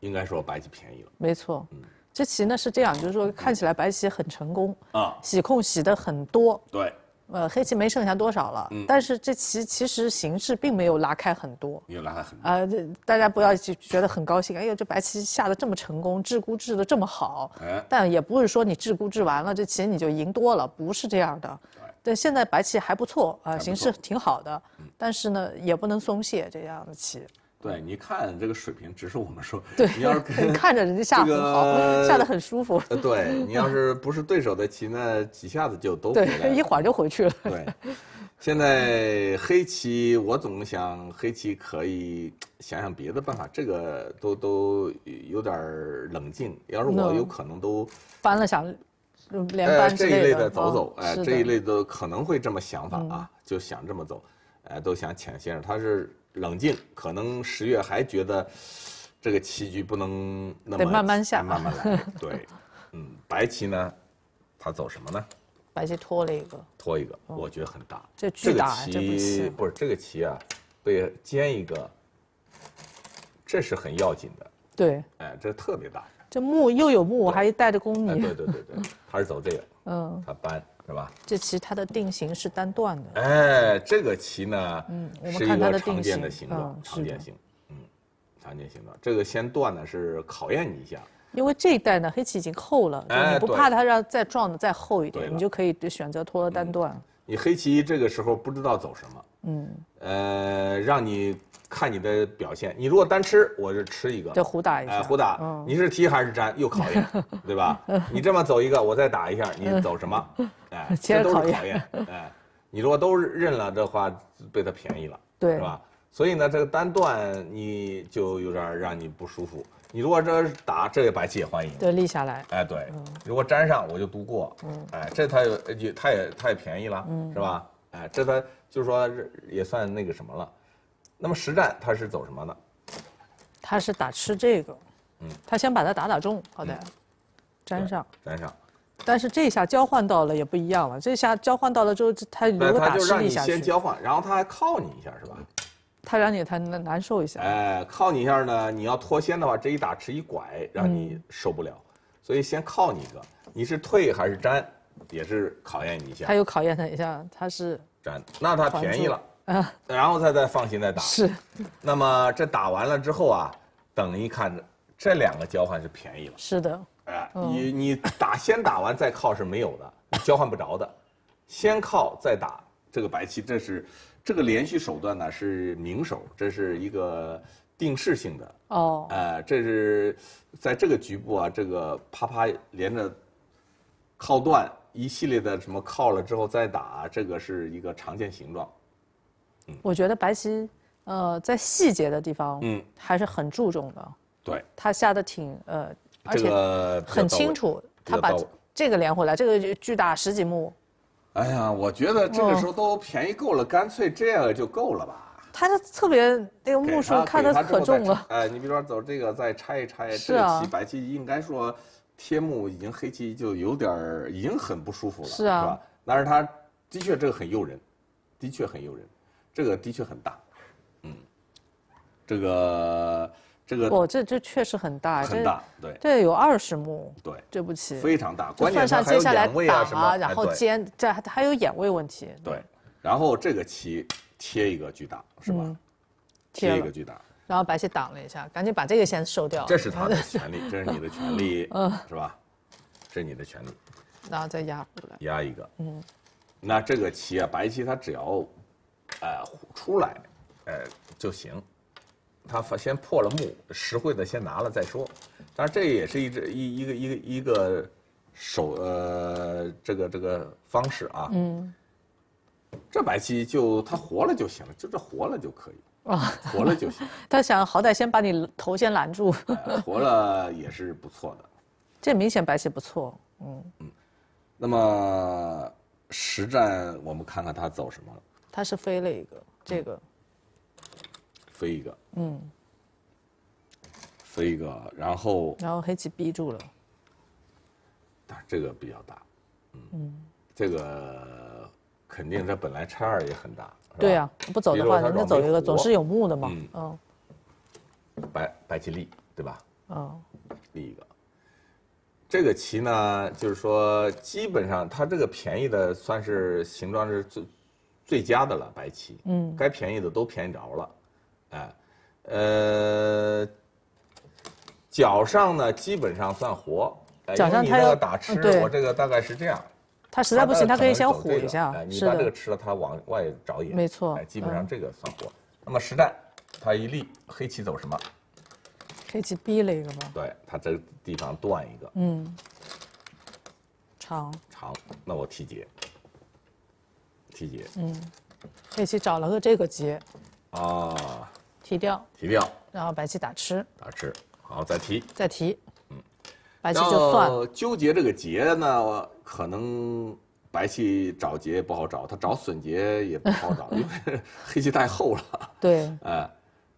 应该说白棋便宜了。没错，这棋呢是这样，就是说看起来白棋很成功啊，洗控洗的很多，对，呃，黑棋没剩下多少了，嗯，但是这棋其实形势并没有拉开很多，没有拉开很多啊。这大家不要就觉得很高兴，哎呦，这白棋下的这么成功，治孤治的这么好，哎，但也不是说你治孤治完了这棋你就赢多了，不是这样的。对，现在白棋还不错啊，形势挺好的，但是呢也不能松懈这样的棋。对，你看这个水平，只是我们说，对，看着人家下很好，下得很舒服。对，你要是不是对手的棋那几下子就都回了，一会儿就回去了。对，现在黑棋，我总想黑棋可以想想别的办法，这个都都有点冷静。要是我有可能都翻了想连哎，这一类的走走，哎，这一类的可能会这么想法啊，就想这么走，哎，都想抢先他是冷静，可能十月还觉得这个棋局不能那么得慢慢下，慢慢来。对，嗯，白棋呢，他走什么呢？白棋拖了一个，拖一个，我觉得很大。这巨大，这个棋不是这个棋啊，被尖一个，这是很要紧的。对，哎，这特别大。木又有木，还带着宫女。对对对对，他是走这个。嗯，他搬是吧？这其实他的定型是单断的。哎，这个棋呢，嗯，是一个常见的形状，常见形，嗯，常见形状。这个先断呢是考验你一下，因为这一代呢黑棋已经厚了，你不怕他让再撞的再厚一点，你就可以选择脱单断你黑棋这个时候不知道走什么，嗯，呃，让你。看你的表现，你如果单吃，我就吃一个。就胡打一下。哎，胡打，你是踢还是粘？又考验，对吧？你这么走一个，我再打一下，你走什么？哎，这都是考验。哎，你如果都认了的话，被他便宜了，对，是吧？所以呢，这个单断你就有点让你不舒服。你如果这打，这个白棋也欢迎。对，立下来。哎，对，如果粘上我就读过。嗯，哎，这他也，他也，他也便宜了，是吧？哎，这他就是说也算那个什么了。那么实战他是走什么呢？他是打吃这个，嗯，他先把他打打中，好的，粘上粘上。但是这下交换到了也不一样了，这下交换到了之后，他如果打吃下去。你先交换，然后他还靠你一下是吧？他让你他难难受一下。哎，靠你一下呢？你要脱先的话，这一打吃一拐，让你受不了，所以先靠你一个。你是退还是粘？也是考验你一下。他又考验他一下，他是粘，那他便宜了。啊，然后再再放心再打是，那么这打完了之后啊，等一看，这两个交换是便宜了。是的，哎，你你打先打完再靠是没有的，交换不着的，先靠再打这个白棋，这是这个连续手段呢是名手，这是一个定式性的哦，呃，这是在这个局部啊这个啪啪连着靠断一系列的什么靠了之后再打，这个是一个常见形状。我觉得白棋，呃，在细节的地方，嗯，还是很注重的。对，他下的挺呃，而且很清楚。他把这个连回来，这个巨大十几目。哎呀，我觉得这个时候都便宜够了，干脆这样就够了吧。他是特别那个目数看得可重了。哎，你比如说走这个，再拆一拆。这个棋白棋应该说，贴目已经黑棋就有点儿，已经很不舒服了。是啊。是吧？但是他的确这个很诱人，的确很诱人。这个的确很大，嗯，这个这个哦，这这确实很大，很大，对，对，有二十目，对，对不起，非常大。再加上接下来挡啊，然后尖，这还还有眼位问题，对。然后这个棋贴一个巨大，是吧？贴一个巨大，然后白棋挡了一下，赶紧把这个先收掉。这是他的 权利，这是你的权利，嗯，是吧？这是你的权利，然后再压来，压一个，嗯。那这个棋啊，白棋他只要。呃，出来，呃就行。他先破了墓，实惠的先拿了再说。当然，这也是一只一一个一个一个手呃，这个这个方式啊。嗯。这白棋就他活了就行，就这活了就可以啊，活了就行。他想好歹先把你头先拦住，活了也是不错的。这明显白棋不错，嗯嗯。那么实战我们看看他走什么。他是飞了一个，这个飞一个，嗯，飞一个，然后然后黑棋逼住了，但这个比较大，嗯，这个肯定他本来拆二也很大，对呀，不走的话，人家走一个总是有目的嘛，嗯，白白棋立，对吧？嗯，立一个，这个棋呢，就是说基本上他这个便宜的算是形状是最。最佳的了，白棋。嗯，该便宜的都便宜着了，哎，呃，角上呢基本上算活。脚上他要打吃，我这个大概是这样。他实在不行，他可以先虎一下。你把这个吃了，他往外找也没错。哎，基本上这个算活。那么实战，他一立，黑棋走什么？黑棋逼了一个吗？对他这个地方断一个。嗯。长。长，那我提劫。提结。嗯，黑棋找了个这个结。啊，提掉，提掉，然后白棋打吃，打吃，好，再提，再提，嗯，白棋就算了。纠结这个结呢，可能白棋找结不好找，他找损结也不好找，因为黑棋太厚了。对，呃，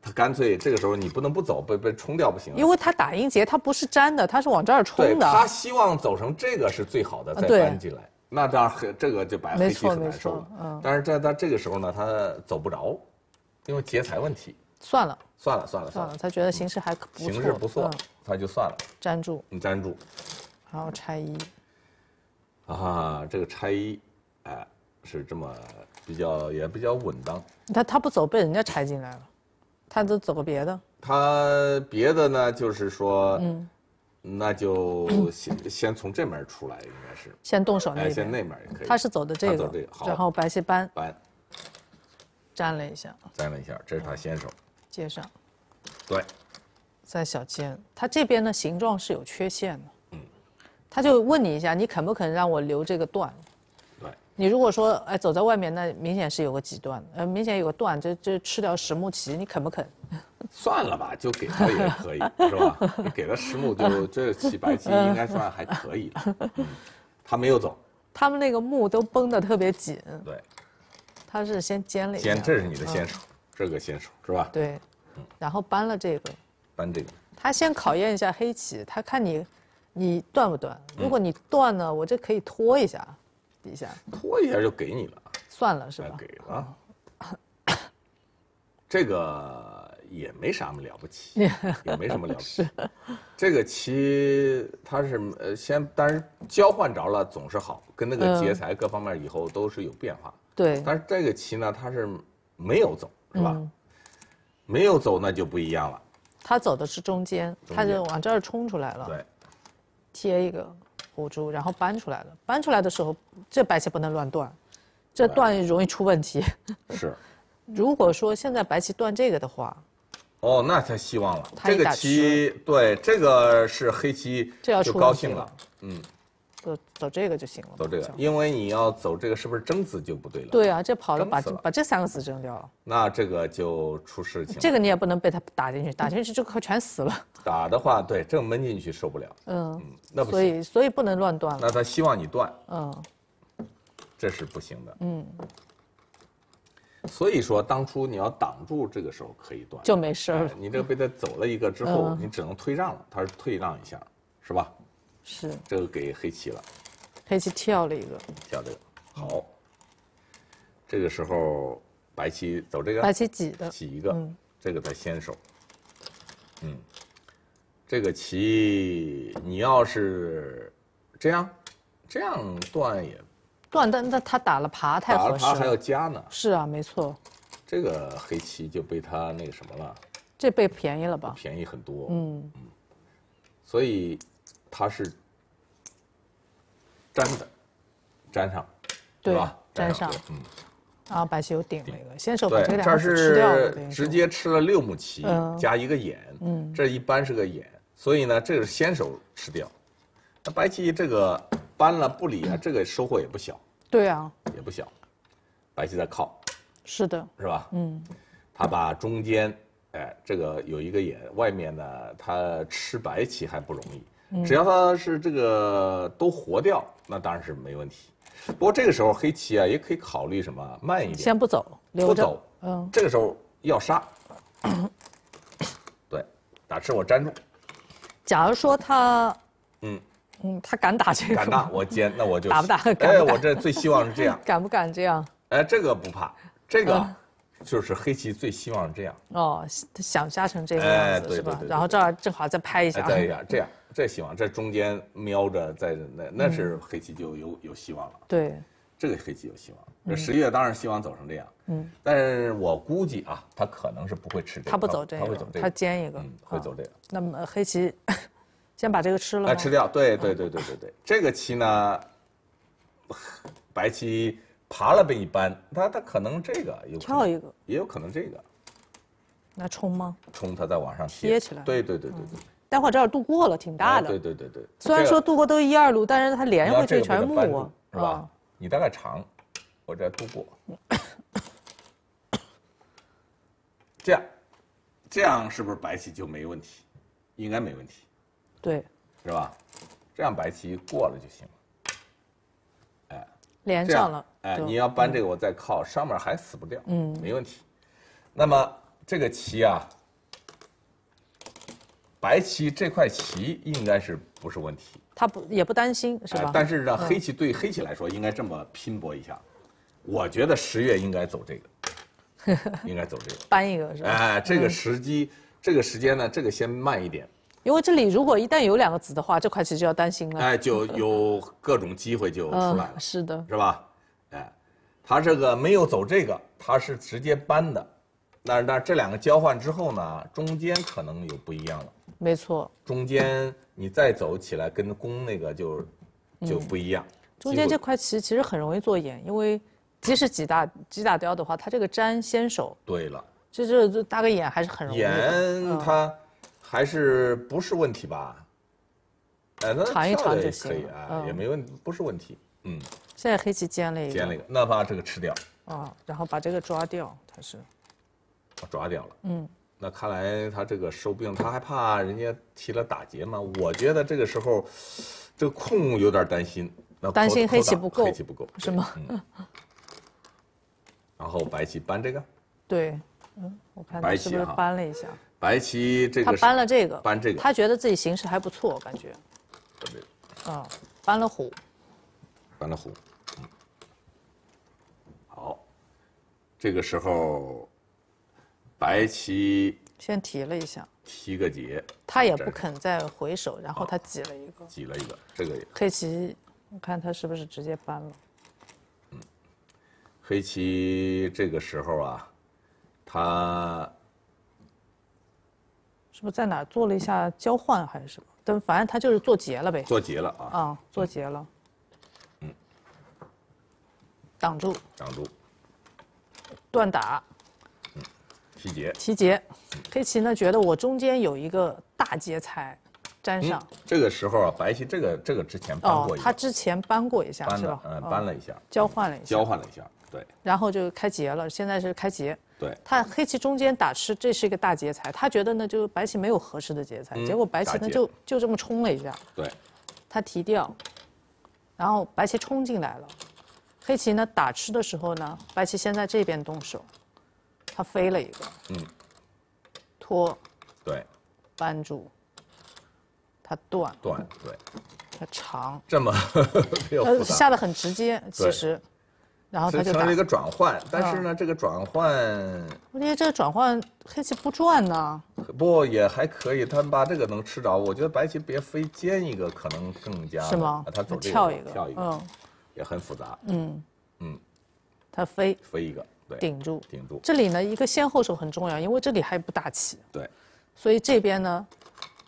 他干脆这个时候你不能不走，被被冲掉不行。因为他打应劫，他不是粘的，他是往这儿冲的。他希望走成这个是最好的，再搬进来。那这样这个就白费很难受了。嗯，但是在在这个时候呢，他走不着，因为劫财问题。算了，算了，算了，算了。他觉得形势还不错。形势不错，他就算了。粘住，你粘住。然后拆一。啊，这个拆一，哎，是这么比较也比较稳当。他他不走，被人家拆进来了，他都走个别的。他别的呢，就是说，嗯。那就先 先从这门出来，应该是先动手那先那门也可以。他是走的这个，走这个，然后白棋扳扳，粘了一下，粘了一下，这是他先手。接上，对，在小尖，他这边的形状是有缺陷的。嗯，他就问你一下，你肯不肯让我留这个段？对，你如果说哎走在外面，那明显是有个几段，呃，明显有个段，这这吃掉石木棋，你肯不肯？算了吧，就给他也可以，是吧？给了十目，就 这起白棋应该算还可以。他没有走，他们那个目都绷得特别紧。对，他是先尖了一尖，这是你的先手，这个先手是吧？对，然后搬了这个，搬这个，他先考验一下黑棋，他看你，你断不断？如果你断了，我这可以拖一下，底下拖一下就给你了。算了是吧？给了，这个。也没什么了不起，也没什么了不起。这个棋它是呃先，当然交换着了总是好，跟那个劫财各方面以后都是有变化。对，但是这个棋呢，它是没有走，是吧？没有走那就不一样了。他走的是中间，他就往这儿冲出来了。对，贴一个虎珠，然后搬出来了。搬出来的时候，这白棋不能乱断，这断容易出问题。是，如果说现在白棋断这个的话。哦，那他希望了。他个棋，对，这个是黑棋就高兴了。这要出高兴了。嗯。走走这个就行了。走这个，因为你要走这个，是不是争子就不对了？对啊，这跑了，把把这三个子争掉了。那这个就出事情。这个你也不能被他打进去，打进去就可全死了。打的话，对，正闷进去受不了。嗯。嗯。那不行。所以所以不能乱断了。那他希望你断。嗯。这是不行的。嗯。所以说，当初你要挡住这个时候可以断，就没事了。你这个被他走了一个之后，你只能退让了。他是退让一下，是吧？是。这个给黑棋了。黑棋跳了一个。跳这个，好。这个时候白棋走这个，白棋挤的，挤一个，这个在先手。嗯，这个棋你要是这样，这样断也。断，但那他打了爬太合适了。爬还要加呢。是啊，没错。这个黑棋就被他那个什么了。这被便宜了吧？便宜很多。嗯嗯。所以，他是粘的，粘上，对吧？粘上。嗯。啊，白棋又顶了一个。先手把这个吃掉。是直接吃了六目棋加一个眼。嗯。这一般是个眼，所以呢，这个是先手吃掉。那白棋这个。搬了不理啊，这个收获也不小。对啊，也不小。白棋在靠。是的，是吧？嗯。他把中间，哎，这个有一个眼，外面呢，他吃白棋还不容易。只要他是这个都活掉，那当然是没问题。不过这个时候黑棋啊，也可以考虑什么，慢一点。先不走，留着。不走，嗯。这个时候要杀。对，打吃我粘住。假如说他。嗯，他敢打这？敢打，我尖，那我就 打不打？哎，我这最希望是这样。敢不敢这样？哎，这个不怕，这个就是黑棋最希望是这样。哦，他想下成这个样子是吧？然后这正好再拍一下，哎一下，这样这希望，这中间瞄着在那，那是黑棋就有有希望了。对，这个黑棋有希望。十月当然希望走成这样，嗯，但是我估计啊，他可能是不会吃这个。他不走这个，他会走这个，他煎一个，会走这个。那么黑棋。先把这个吃了。来吃掉！对对对对对对，这个棋呢，白棋爬了比一般，它它可能这个有跳一个，也有可能这个，那冲吗？冲，它再往上贴起来。对对对对对，待会儿这儿渡过了，挺大的。对对对对。虽然说渡过都一二路，但是它连过去全是木啊，是吧？你大概长，我这儿过。这样，这样是不是白棋就没问题？应该没问题。对，是吧？这样白棋过了就行了。哎，连上了。哎，你要搬这个，我再靠上面还死不掉。嗯，没问题。那么这个棋啊，白棋这块棋应该是不是问题？他不也不担心是吧？但是让黑棋对黑棋来说应该这么拼搏一下。我觉得十月应该走这个，应该走这个。搬一个是吧？哎，这个时机，这个时间呢，这个先慢一点。因为这里如果一旦有两个子的话，这块棋就要担心了。哎，就有各种机会就出来了。是的，是吧？哎，他这个没有走这个，他是直接搬的。那那这两个交换之后呢，中间可能有不一样了。没错。中间你再走起来，跟攻那个就就不一样。中间这块棋其实很容易做眼，因为即使几大几大雕的话，它这个粘先手。对了。这这这，搭个眼还是很容易。眼它。还是不是问题吧？哎，那吃掉也可以啊，也没问，不是问题。嗯。现在黑棋尖了一个。尖了一个，那把这个吃掉。哦，然后把这个抓掉，他是。抓掉了。嗯。那看来他这个收兵，他还怕人家提了打劫吗？我觉得这个时候，这个空有点担心。那担心黑棋不够。黑棋不够是吗？然后白棋搬这个。对，嗯，我看白棋搬了一下。白棋这个搬了这个，搬这个，他觉得自己形势还不错，感觉。嗯，搬了虎。搬了虎。好，这个时候，白棋先提了一下，提个劫。他也不肯再回手，然后他挤了一个，挤了一个，这个。也黑棋，我看他是不是直接搬了。嗯，黑棋这个时候啊，他。是不在哪做了一下交换还是什么？但反正他就是做结了呗。做结了啊！啊，做结了。嗯。挡住。挡住。断打。提劫。提劫。黑棋呢？觉得我中间有一个大劫财。粘上。这个时候啊，白棋这个这个之前搬过一。哦，他之前搬过一下，是吧？嗯，搬了一下。交换了一下。交换了一下，对。然后就开劫了，现在是开劫。对，他黑棋中间打吃，这是一个大劫材。他觉得呢，就白棋没有合适的劫材，结果白棋呢就就这么冲了一下。对，他提掉，然后白棋冲进来了。黑棋呢打吃的时候呢，白棋先在这边动手，他飞了一个，嗯，拖，对，扳住，他断，断对，他长这么，下的很直接，其实。然后形成了一个转换，但是呢，这个转换，我觉这个转换黑棋不转呢，不也还可以。他把这个能吃着，我觉得白棋别飞尖一个，可能更加是吗？他走跳一个跳一个，嗯，也很复杂，嗯嗯，他飞飞一个，对，顶住顶住。这里呢，一个先后手很重要，因为这里还不大棋，对，所以这边呢，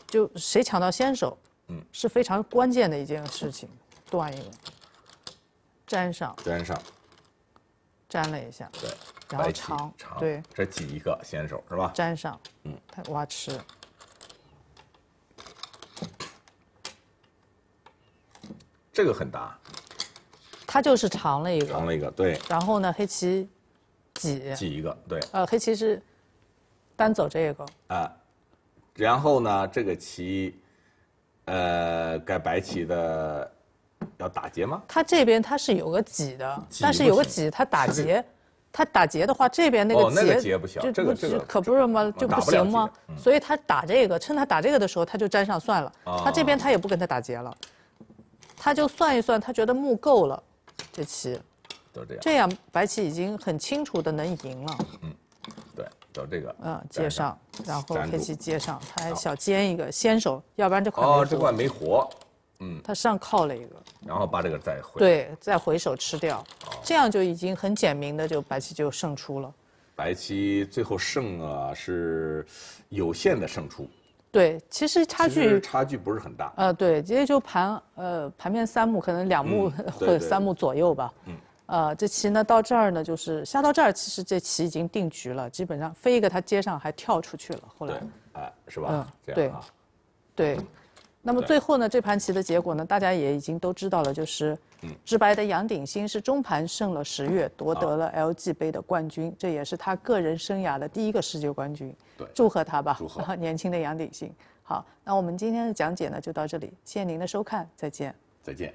就谁抢到先手，嗯，是非常关键的一件事情，断一个，粘上粘上。粘了一下，对，然后长，对，这挤一个先手是吧？粘上，嗯，他挖吃，这个很大，他就是长了一个，长了一个，对。然后呢，黑棋挤，挤一个，对。呃，黑棋是单走这个，啊，然后呢，这个棋，呃，该白棋的。要打结吗？他这边他是有个挤的，但是有个挤，他打结，他 打结的话，这边那个结就不行，这个这个可不是吗？就不行吗？所以他打这个，趁他打这个的时候，他就粘上算了。他这边他也不跟他打结了，他就算一算，他觉得木够了，这棋都这样。这样白棋已经很清楚的能赢了。嗯，对，走这个，嗯，接上，然后黑棋接上，还小尖一个先手，要不然这块这块没活。嗯，他上靠了一个，然后把这个再回，对，再回手吃掉，这样就已经很简明的就白棋就胜出了。白棋最后胜啊是有限的胜出，对，其实差距差距不是很大，呃，对，直接就盘呃盘面三目，可能两目 或者三目左右吧，嗯，呃，这棋呢到这儿呢就是下到这儿，其实这棋已经定局了，基本上飞一个他街上还跳出去了，后来，哎，是吧？嗯，这样对，对。那么最后呢，这盘棋的结果呢，大家也已经都知道了，就是直白的杨鼎新是中盘胜了十月，夺得了 LG 杯的冠军，这也是他个人生涯的第一个世界冠军。祝贺他吧，祝贺 年轻的杨鼎新。好，那我们今天的讲解呢就到这里，谢谢您的收看，再见。再见。